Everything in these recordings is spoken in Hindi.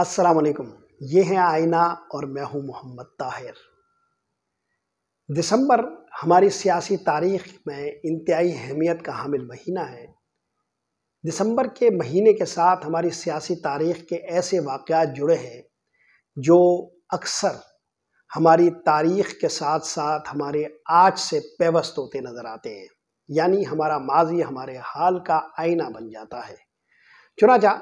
अस्सलाम वालेकुम ये हैं आईना और मैं हूं मोहम्मद ताहिर दिसंबर हमारी सियासी तारीख में इंतहाई अहमियत का हामिल महीना है दिसंबर के महीने के साथ हमारी सियासी तारीख के ऐसे वाक़ जुड़े हैं जो अक्सर हमारी तारीख के साथ साथ हमारे आज से पेवस्त होते नज़र आते हैं यानी हमारा माजी हमारे हाल का आईना बन जाता है चुनाचा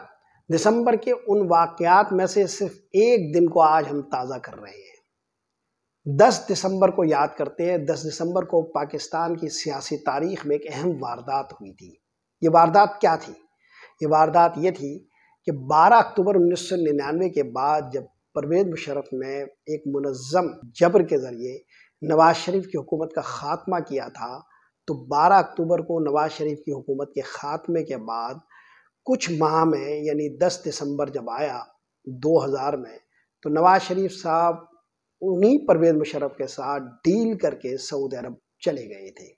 दिसंबर के उन वाक़ात में से सिर्फ एक दिन को आज हम ताज़ा कर रहे हैं दस दिसंबर को याद करते हैं दस दिसंबर को पाकिस्तान की सियासी तारीख में एक अहम वारदात हुई थी ये वारदात क्या थी ये वारदात ये थी कि 12 अक्टूबर 1999 के बाद जब परवेज मुशरफ ने एक मनज़म जबर के ज़रिए नवाज शरीफ की हुकूमत का ख़ात्मा किया था तो 12 अक्टूबर को नवाज शरीफ की हुकूमत के ख़ात्मे के बाद कुछ माह में यानी 10 दिसंबर जब आया 2000 में तो नवाज शरीफ साहब उन्हीं परवेज मुशरफ के साथ डील करके सऊदी अरब चले गए थे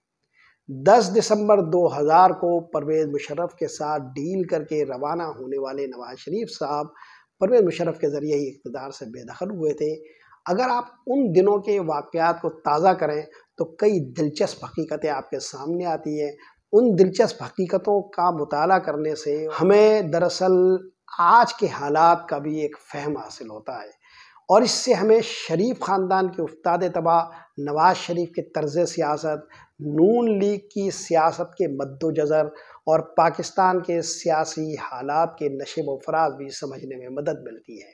10 दिसंबर 2000 को परवेज मुशरफ के साथ डील करके रवाना होने वाले नवाज शरीफ साहब परवेज मुशरफ़ के ज़रिए ही इकतदार से बेदखल हुए थे अगर आप उन दिनों के वाक़ात को ताज़ा करें तो कई दिलचस्प हकीकतें आपके सामने आती हैं उन दिलचस्प हकीकतों का मुताला करने से हमें दरअसल आज के हालात का भी एक फहम हासिल होता है और इससे हमें शरीफ ख़ानदान के उफ्ताद तबाह नवाज शरीफ के तर्ज सियासत नून लीग की सियासत के मद्दोजर और पाकिस्तान के सियासी हालात के नशे वफराज भी समझने में मदद मिलती है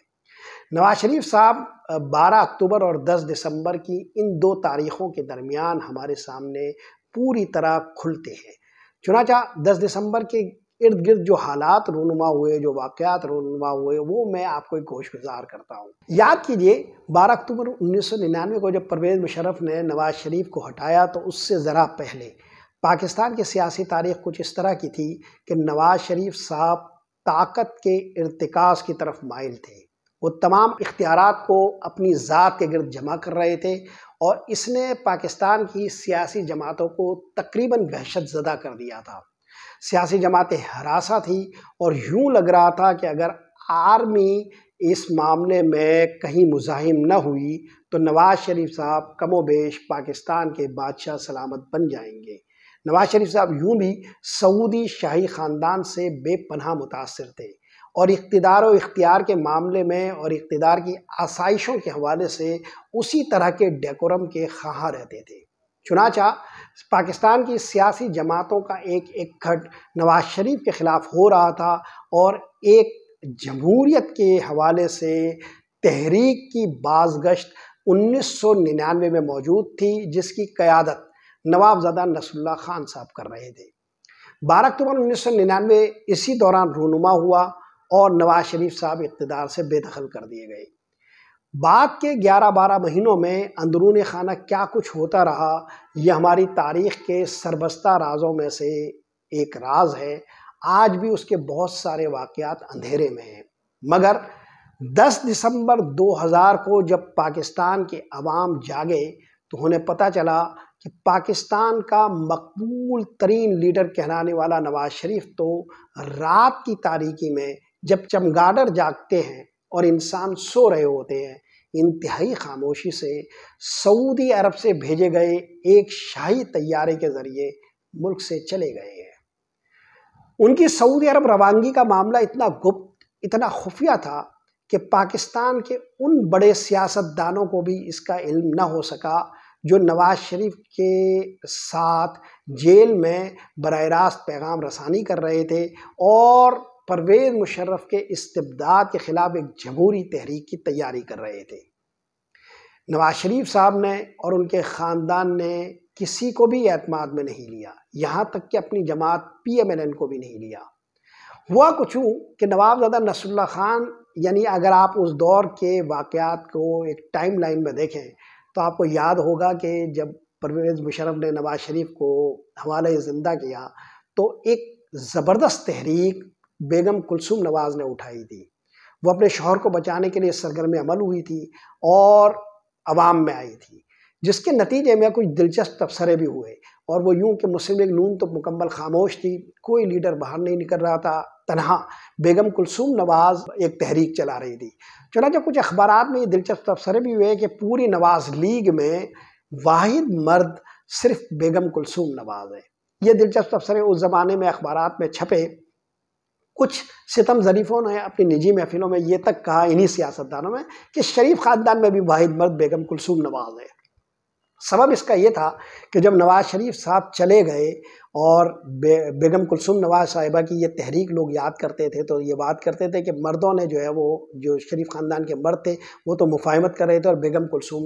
नवाज शरीफ साहब 12 अक्टूबर और 10 दिसंबर की इन दो तारीख़ों के दरमियान हमारे सामने पूरी तरह खुलते हैं चुनाचा 10 दिसंबर के इर्द गिर्द जो हालात रूनुमा हुए जो वाक़ात रूनुमा हुए वो मैं आपको एक गोश गुजार करता हूँ याद कीजिए 12 अक्टूबर 1999 को जब परवेज़ मुशरफ ने नवाज शरीफ को हटाया तो उससे ज़रा पहले पाकिस्तान की सियासी तारीख कुछ इस तरह की थी कि नवाज शरीफ साहब ताकत के इरतकास की तरफ माइल थे वो तमाम इख्तियार को अपनी ज़ात के गर्द जमा कर रहे थे और इसने पाकिस्तान की सियासी जमातों को तकरीबन दहशत ज़दा कर दिया था सियासी जमातें हरासा थी और यूँ लग रहा था कि अगर आर्मी इस मामले में कहीं मुजाहिम न हुई तो नवाज़ शरीफ साहब कमोबेश पाकिस्तान के बादशाह सलामत बन जाएंगे नवाज़ शरीफ साहब यूँ भी सऊदी शाही ख़ानदान से बेपनाह मुतासर थे और इकतदार व इख्तियार के मामले में और इकतदार की आसाइशों के हवाले से उसी तरह के डेकोरम के खां रहते थे चुनाचा पाकिस्तान की सियासी जमातों का एक खट नवाज शरीफ के ख़िलाफ़ हो रहा था और एक जमहूरीत के हवाले से तहरीक की बाजगश्त 1999 में मौजूद थी जिसकी क़्यादत नवाबजादा नसरुल्ला खान साहब कर रहे थे बारह अक्टूबर उन्नीस सौ निन्यानवे इसी दौरान रूनुमा हुआ और नवाज शरीफ साहब इकतदार से बेदखल कर दिए गए बाद के 11-12 महीनों में अंदरून खाना क्या कुछ होता रहा यह हमारी तारीख के सरबस्ता राजों में से एक राज है आज भी उसके बहुत सारे वाक़ अंधेरे में हैं मगर 10 दिसंबर 2000 को जब पाकिस्तान के अवाम जागे तो उन्हें पता चला कि पाकिस्तान का मकबूल तरीन लीडर कहलाने वाला नवाज शरीफ तो रात की तारीखी में जब चमगाडर जागते हैं और इंसान सो रहे होते हैं इंतहाई खामोशी से सऊदी अरब से भेजे गए एक शाही तैयारे के ज़रिए मुल्क से चले गए हैं उनकी सऊदी अरब रवानगी का मामला इतना गुप्त इतना खुफिया था कि पाकिस्तान के उन बड़े सियासतदानों को भी इसका इल्म न हो सका जो नवाज शरीफ के साथ जेल में बर रास्त पैगाम रसानी कर रहे थे और परवेज मुशर्रफ के इस्तबदाद के ख़िलाफ़ एक जमहूरी तहरीक की तैयारी कर रहे थे नवाज शरीफ साहब ने और उनके ख़ानदान ने किसी को भी अतमाद में नहीं लिया यहाँ तक कि अपनी जमात पी एम एल एन को भी नहीं लिया हुआ कुछ हूँ कि नवाबजादा नसरुल्ला ख़ान यानी अगर आप उस दौर के वाक़ात को एक टाइम लाइन में देखें तो आपको याद होगा कि जब परवेज़ मुशरफ ने नवाज शरीफ को हवाले ज़िंदा किया तो एक ज़बरदस्त तहरीक बेगम कुलसुम नवाज़ ने उठाई थी वो अपने शोहर को बचाने के लिए सरगर्म अमल हुई थी और आवाम में आई थी जिसके नतीजे में कुछ दिलचस्प तबसरे भी हुए और वो यूं कि मुस्लिम लीग नून तो मुकम्मल खामोश थी कोई लीडर बाहर नहीं निकल रहा था तनहा बेगम कुलसूम नवाज़ एक तहरीक चला रही थी चुनाचा कुछ अखबार में ये दिलचस्प तबसरे भी हुए कि पूरी नवाज़ लीग में वाहिद मर्द सिर्फ बेगम कुलसूम नवाज़ है ये दिलचस्प तबसरे उस ज़माने में अखबार में छपे कुछ सितम जरीफों ने अपनी निजी महफिलों में ये तक कहा इन्हीं सियासतदानों में कि शरीफ ख़ानदान में भी वाहिद मर्द बेगम कुलसूम नवाज़ है सबब इसका ये था कि जब नवाज़ शरीफ साहब चले गए और बे, बेगम कुलसुम नवाज़ साहिबा की ये तहरीक लोग याद करते थे तो ये बात करते थे कि मर्दों ने जो है वो जो शरीफ ख़ानदान के मर्द थे वो तो मुफाहमत कर रहे थे और बेगम कुलसुम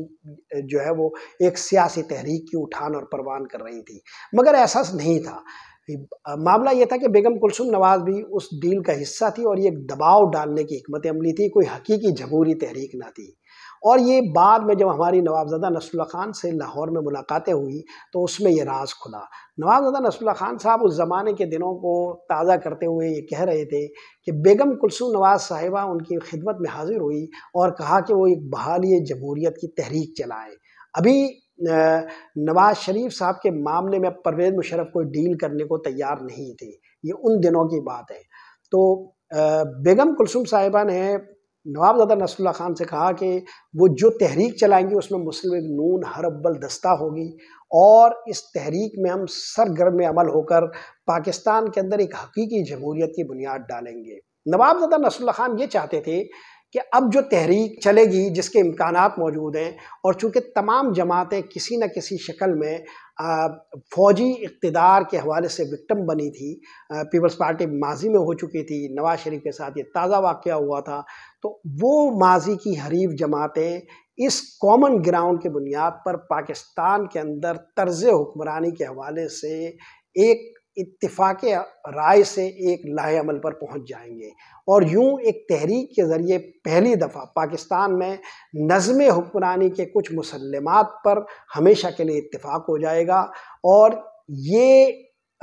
जो है वो एक सियासी तहरीक की उठान और परवान कर रही थी मगर ऐसा नहीं था मामला यह था कि बेगम कुलसुम नवाज भी उस डील का हिस्सा थी और ये एक दबाव डालने की हमत अमली थी कोई हकीकी जमहूरी तहरीक ना थी और ये बाद में जब हमारी नवाबजदा नसरुल्ला खान से लाहौर में मुलाकातें हुई तो उसमें यह राज खुला नवाबजदा नसरुल्ला खान साहब उस ज़माने के दिनों को ताज़ा करते हुए ये कह रहे थे कि बेगम कुलसुम नवाज साहिबा उनकी खिदमत में हाजिर हुई और कहा कि वो एक बहाली जमहूरीत की तहरीक चलाएँ अभी नवाज शरीफ साहब के मामले में परवेज़ मुशरफ कोई डील करने को तैयार नहीं थे ये उन दिनों की बात है तो बेगम कुलसुम साहिबा ने नवाबजादा नसरुल्ला खान से कहा कि वो जो तहरीक चलाएंगे उसमें मुस्लिम नून हर अब्बल दस्ता होगी और इस तहरीक में हम सरगर्म अमल होकर पाकिस्तान के अंदर एक हकीकी जमहूरियत की बुनियाद डालेंगे नवाबजादा नसरुल्ला खान ये चाहते थे कि अब जो तहरीक चलेगी जिसके इम्कान मौजूद हैं और चूँकि तमाम जमातें किसी न किसी शक्ल में फ़ौजी इकतदार के हवाले से विक्टम बनी थी पीपल्स पार्टी माजी में हो चुकी थी नवाज शरीफ के साथ ये ताज़ा वाक़ हुआ था तो वो माजी की हरीफ जमातें इस कॉमन ग्राउंड के बुनियाद पर पाकिस्तान के अंदर तर्ज हुक्मरानी के हवाले से एक इतफाक़ राय से एक लाहे अमल पर पहुंच जाएंगे और यूं एक तहरीक के ज़रिए पहली दफ़ा पाकिस्तान में नज़म हुक्मरानी के कुछ मुसलमात पर हमेशा के लिए इतफाक़ हो जाएगा और ये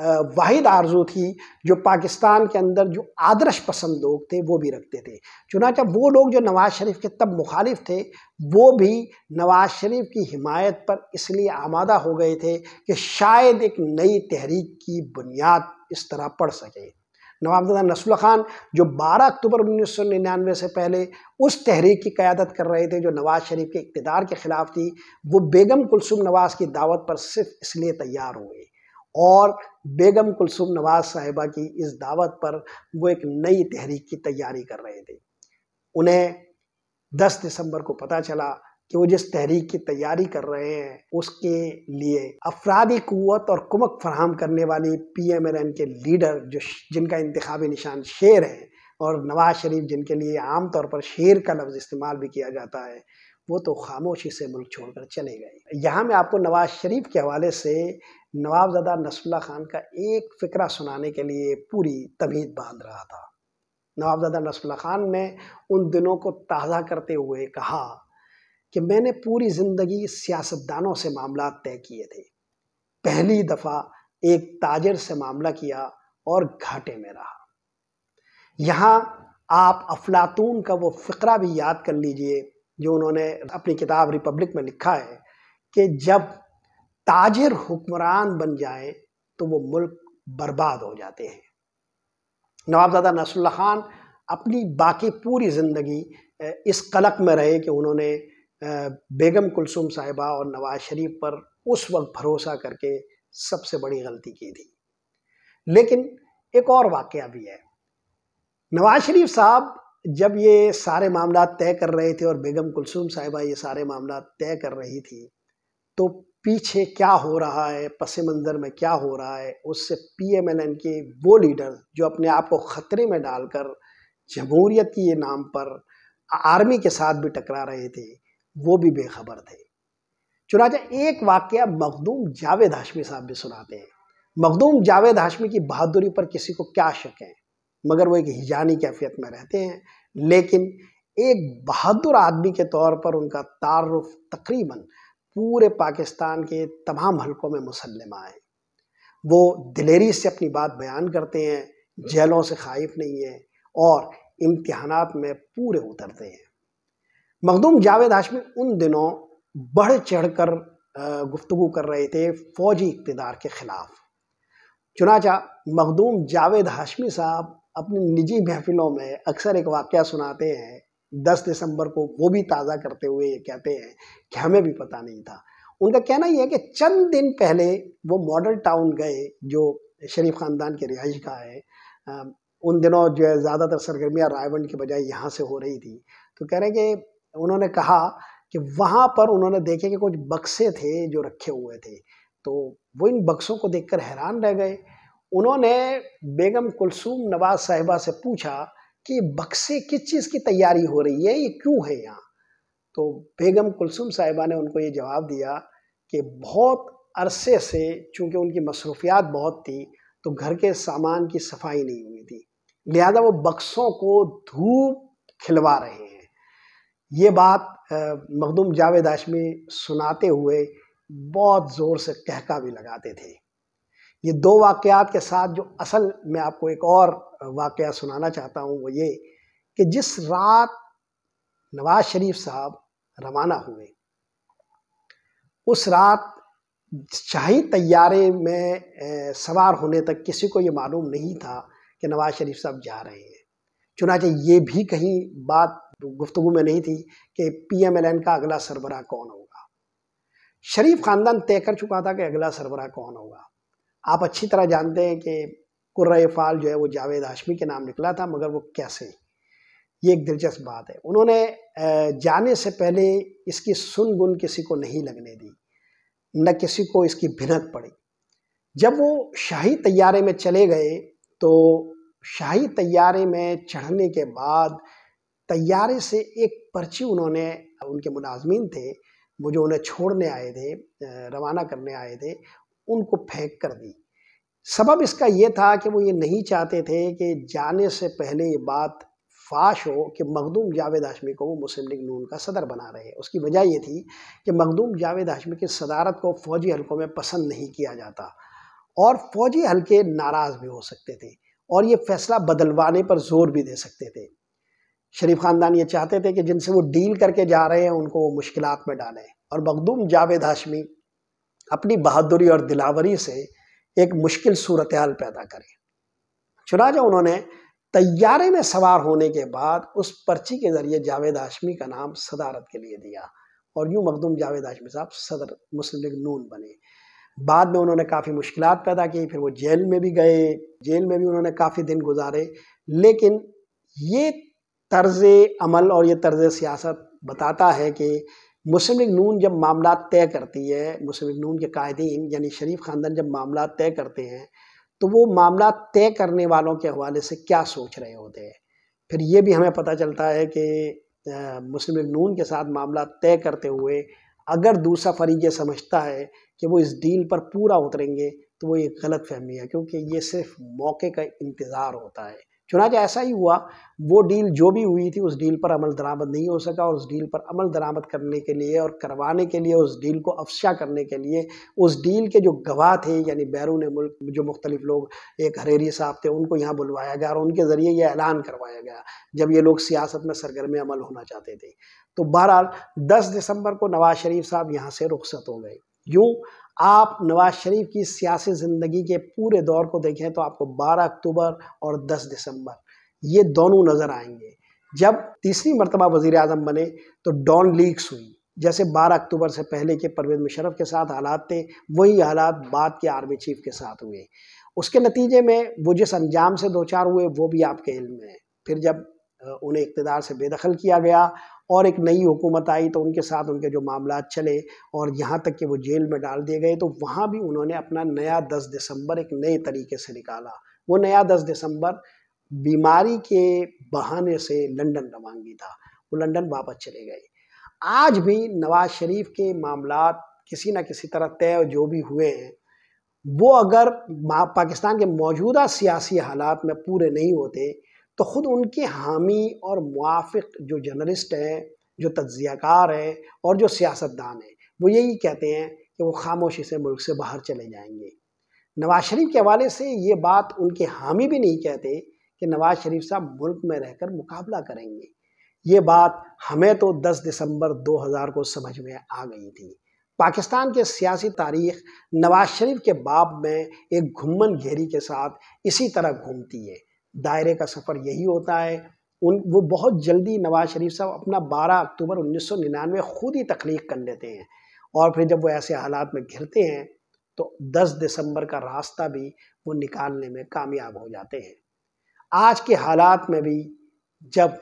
वाहिद आरजू थी जो पाकिस्तान के अंदर जो आदर्श पसंद लोग थे वो भी रखते थे चुनाचा वो लोग जो नवाज़ शरीफ के तब मुखालिफ थे वो भी नवाज़ शरीफ की हिमायत पर इसलिए आमादा हो गए थे कि शायद एक नई तहरीक की बुनियाद इस तरह पड़ सके नवाब नसल ख़ान जो 12 अक्टूबर उन्नीस सौ निन्यानवे से पहले उस तहरीक की क़्यादत कर रहे थे जो नवाज़ शरीफ के इकतदार के ख़िलाफ़ थी वो बेगम कुलसुम नवाज़ की दावत पर सिर्फ इसलिए तैयार हुए और बेगम कुलसुम नवाज साहिबा की इस दावत पर वो एक नई तहरीक की तैयारी कर रहे थे उन्हें 10 दिसंबर को पता चला कि वो जिस तहरीक की तैयारी कर रहे हैं उसके लिए अफराधी कुत और कुमक फराहम करने वाली पी एम एल के लीडर जो जिनका इंतबी निशान शेर है और नवाज शरीफ जिनके लिए आम तौर पर शेर का लफ्ज़ इस्तेमाल भी किया जाता है वो तो खामोशी से मुल्क छोड़कर चले गए यहाँ मैं आपको नवाज शरीफ के हवाले से नवाबजदा नसरुल्ला खान का एक फ़िक्रा सुनाने के लिए पूरी तबीयत बांध रहा था नवाबजदा नसरुल्ला खान ने उन दिनों को ताज़ा करते हुए कहा कि मैंने पूरी ज़िंदगी सियासतदानों से मामला तय किए थे पहली दफ़ा एक ताजर से मामला किया और घाटे में रहा यहाँ आप अफलातून का वो फ़करा भी याद कर लीजिए जो उन्होंने अपनी किताब रिपब्लिक में लिखा है कि जब ताजिर हुक्मरान बन जाए तो वो मुल्क बर्बाद हो जाते हैं नवाबजादा नसरुल्ला खान अपनी बाकी पूरी ज़िंदगी इस कलक में रहे कि उन्होंने बेगम कुलसुम साहिबा और नवाज शरीफ पर उस वक्त भरोसा करके सबसे बड़ी गलती की थी लेकिन एक और वाक़ भी है नवाज शरीफ साहब जब ये सारे मामला तय कर रहे थे और बेगम कुलसुम साहिबा ये सारे मामला तय कर रही थी तो पीछे क्या हो रहा है पस मंज़र में क्या हो रहा है उससे पी एम एल एन के वो लीडर जो अपने आप को ख़तरे में डालकर जमहूरियत के नाम पर आर्मी के साथ भी टकरा रहे थे वो भी बेखबर थे चुनाचा एक वाक्य मखदूम जावेद हाशमी साहब भी सुनाते हैं मखदूम जावेद हाशमी की बहादुरी पर किसी को क्या शक है मगर वो एक हिजानी कैफियत में रहते हैं लेकिन एक बहादुर आदमी के तौर पर उनका तारफ़ तकरीबन पूरे पाकिस्तान के तमाम हलकों में मुसलम आए वो दिलेरी से अपनी बात बयान करते हैं जेलों से खाइफ नहीं है और इम्तहानात में पूरे उतरते हैं मखदूम जावेद हाशमी उन दिनों बढ़ चढ़ कर गुफ्तु कर रहे थे फ़ौजी इकतदार के ख़िलाफ़ चुनाचा मखदूम जावेद हाशमी साहब अपनी निजी महफिलों में अक्सर एक वाक़ सुनाते हैं 10 दिसंबर को वो भी ताज़ा करते हुए ये कहते हैं कि हमें भी पता नहीं था उनका कहना यह है कि चंद दिन पहले वो मॉडल टाउन गए जो शरीफ ख़ानदान के रिहाइश का है उन दिनों जो है ज़्यादातर सरगर्मियाँ रायवन के बजाय यहाँ से हो रही थी तो कह रहे हैं कि उन्होंने कहा कि वहाँ पर उन्होंने देखे कि कुछ बक्से थे जो रखे हुए थे तो वो इन बक्सों को देखकर हैरान रह गए उन्होंने बेगम कुलसूम नवाज साहिबा से पूछा कि बक्से किस चीज़ की तैयारी हो रही है ये क्यों है यहाँ तो बेगम कुलसुम साहिबा ने उनको ये जवाब दिया कि बहुत अरसे से चूँकि उनकी मसरूफियात बहुत थी तो घर के सामान की सफाई नहीं हुई थी लिहाजा वो बक्सों को धूप खिलवा रहे हैं ये बात मखदूम जावेद आशमी सुनाते हुए बहुत ज़ोर से कहका भी लगाते थे ये दो वाक़ात के साथ जो असल मैं आपको एक और वाक़ सुनाना चाहता हूँ वो ये कि जिस रात नवाज शरीफ साहब रवाना हुए उस रात शाही तैयारे में सवार होने तक किसी को ये मालूम नहीं था कि नवाज शरीफ साहब जा रहे हैं चुनाचे ये भी कहीं बात गुफ्तु में नहीं थी कि पी एम एल एन का अगला सरबरा कौन होगा शरीफ ख़ानदान तय कर चुका था कि अगला सरबरा कौन होगा आप अच्छी तरह जानते हैं कि कुर्र फ़ाल जो है वो जावेद हाशमी के नाम निकला था मगर वो कैसे ये एक दिलचस्प बात है उन्होंने जाने से पहले इसकी सुन गुन किसी को नहीं लगने दी न किसी को इसकी भिनक पड़ी जब वो शाही तैयारे में चले गए तो शाही तैयारे में चढ़ने के बाद तैयारे से एक पर्ची उन्होंने उनके मुलाजमीन थे वो जो उन्हें छोड़ने आए थे रवाना करने आए थे उनको फेंक कर दी सबब इसका ये था कि वो ये नहीं चाहते थे कि जाने से पहले ये बात फाश हो कि मखदूम जावेद हाशमी को वो मुस्लिम लीग नून का सदर बना रहे हैं उसकी वजह ये थी कि मखदूम जावेद हाशमी की सदारत को फ़ौजी हलकों में पसंद नहीं किया जाता और फ़ौजी हलके नाराज़ भी हो सकते थे और ये फैसला बदलवाने पर जोर भी दे सकते थे शरीफ ख़ानदान ये चाहते थे कि जिनसे वो डील करके जा रहे हैं उनको वो मुश्किल में डालें और मखदूम जावेद हाशमी अपनी बहादुरी और दिलावरी से एक मुश्किल सूरत हाल पैदा करी चुनाचा उन्होंने तैयारे में सवार होने के बाद उस पर्ची के ज़रिए जावेद हाशमी का नाम सदारत के लिए दिया और यूँ मखदूम जावेद आशमी साहब सदर मुस्लिम लीग नून बने बाद में उन्होंने काफ़ी मुश्किल पैदा की फिर वो जेल में भी गए जेल में भी उन्होंने काफ़ी दिन गुजारे लेकिन ये तर्ज अमल और ये तर्ज सियासत बताता है कि मुस्लिम लीग नून जब मामला तय करती है मुस्लिम लीग नून के कायदीन यानी शरीफ ख़ानदान जब मामला तय करते हैं तो वो मामला तय करने वालों के हवाले से क्या सोच रहे होते हैं फिर ये भी हमें पता चलता है कि मुस्लिम लीग नून के साथ मामला तय करते हुए अगर दूसरा फरीक ये समझता है कि वो इस डील पर पूरा उतरेंगे तो वो ये गलत फहमी है क्योंकि ये सिर्फ मौके का इंतज़ार होता है चुनाच ऐसा ही हुआ वो डील जो भी हुई थी उस डील पर अमल दरामद नहीं हो सका और उस डील पर अमल दरामद करने के लिए और करवाने के लिए उस डील को अफशा करने के लिए उस डील के जो गवाह थे यानी बैरून मुल्क जो मुख्तलिफ लोग एक हरेरी साहब थे उनको यहाँ बुलवाया गया और उनके ज़रिए यह ऐलान करवाया गया जब ये लोग सियासत में सरगर्म अमल होना चाहते थे तो बहरहाल दस दिसंबर को नवाज शरीफ साहब यहाँ से रुख्सत हो गए यूँ आप नवाज शरीफ की सियासी ज़िंदगी के पूरे दौर को देखें तो आपको 12 अक्टूबर और 10 दिसंबर ये दोनों नज़र आएंगे जब तीसरी मरतबा वज़ी अजम बने तो डॉन लीक्स हुई जैसे 12 अक्टूबर से पहले के परवेज मुशरफ के साथ हालात थे वही हालात बाद के आर्मी चीफ के साथ हुए उसके नतीजे में वो जिस अंजाम से दो चार हुए वो भी आपके इल्म में है फिर जब उन्हें इकतदार से बेदखल किया गया और एक नई हुकूमत आई तो उनके साथ उनके जो मामला चले और यहाँ तक कि वो जेल में डाल दिए गए तो वहाँ भी उन्होंने अपना नया दस दिसंबर एक नए तरीके से निकाला वो नया दस दिसंबर बीमारी के बहाने से लंदन रवानगी था वो लंदन वापस चले गए आज भी नवाज शरीफ के मामला किसी ना किसी तरह तय जो भी हुए हैं वो अगर पाकिस्तान के मौजूदा सियासी हालात में पूरे नहीं होते तो ख़ुद उनके हामी और मुआफ़ जो जर्नलिस्ट हैं जो तज्ज़ियाकार हैं और जो सियासतदान हैं वो यही कहते हैं कि वो खामोशी से मुल्क से बाहर चले जाएंगे नवाज़ शरीफ के हवाले से ये बात उनके हामी भी नहीं कहते कि नवाज़ शरीफ साहब मुल्क में रहकर मुकाबला करेंगे ये बात हमें तो 10 दिसंबर 2000 को समझ में आ गई थी पाकिस्तान के सियासी तारीख नवाज शरीफ के बाप में एक घुमन घेरी के साथ इसी तरह घूमती है दायरे का सफ़र यही होता है उन वो बहुत जल्दी नवाज़ शरीफ साहब अपना 12 अक्टूबर 1999 खुद ही तख्लीक कर लेते हैं और फिर जब वो ऐसे हालात में घिरते हैं तो 10 दिसंबर का रास्ता भी वो निकालने में कामयाब हो जाते हैं आज के हालात में भी जब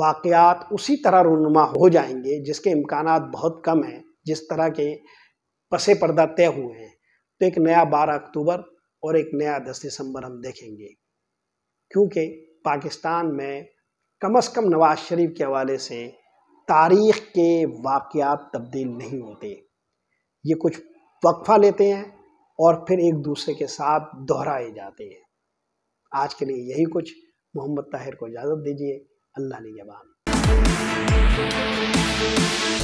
वाकयात उसी तरह रुनुमा हो जाएंगे जिसके इम्कान बहुत कम हैं जिस तरह के पसे पर्दा तय हुए हैं तो एक नया बारह अक्टूबर और एक नया दस दिसंबर हम देखेंगे क्योंकि पाकिस्तान में कम अज़ कम नवाज़ शरीफ के हवाले से तारीख़ के वाक़ तब्दील नहीं होते ये कुछ वक्फ़ा लेते हैं और फिर एक दूसरे के साथ दोहराए जाते हैं आज के लिए यही कुछ मोहम्मद ताहिर को इजाज़त दीजिए अल्लाह ने जबान